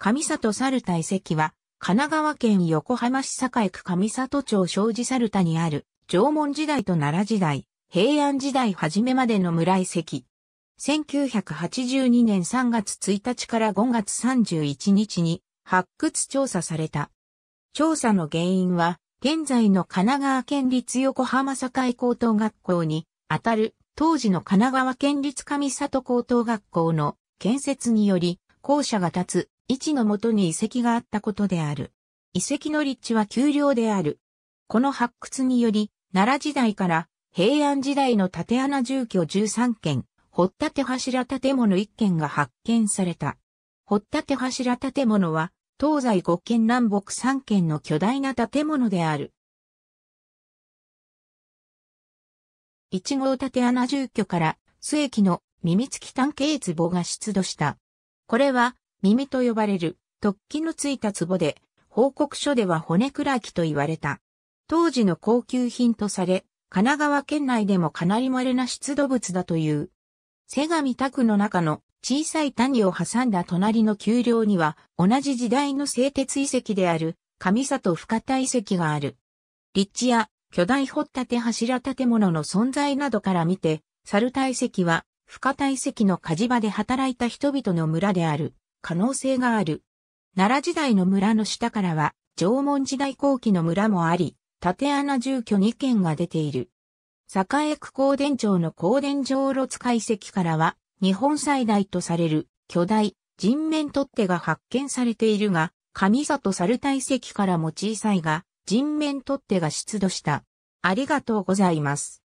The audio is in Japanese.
上里猿田遺跡は、神奈川県横浜市栄区上里町庄司猿田にある、縄文時代と奈良時代、平安時代初めまでの村遺跡。1982年3月1日から5月31日に発掘調査された。調査の原因は、現在の神奈川県立横浜栄高等学校にあたる当時の神奈川県立上里高等学校の建設により、校舎が建つ位置のもとに遺跡があったことである。遺跡の立地は丘陵である。この発掘により、奈良時代から平安時代の縦穴住居13件、掘立柱建物1件が発見された。掘立柱建物は、東西5軒、南北3軒の巨大な建物である。1号縦穴住居から、末期の耳付き探検壺が出土した。これは、耳と呼ばれる突起のついた壺で、報告書では骨倉木きと言われた。当時の高級品とされ、神奈川県内でもかなり稀な出土物だという。瀬上卓の中の小さい谷を挟んだ隣の丘陵には、同じ時代の製鉄遺跡である、上里深田遺跡がある。立地や巨大掘立柱建物の存在などから見て、猿田遺跡は深田遺跡の火事場で働いた人々の村である。可能性がある。奈良時代の村の下からは、縄文時代後期の村もあり、縦穴住居2軒が出ている。栄区高田町の高田上路解析からは、日本最大とされる巨大人面取っ手が発見されているが、上里猿体石からも小さいが、人面取っ手が出土した。ありがとうございます。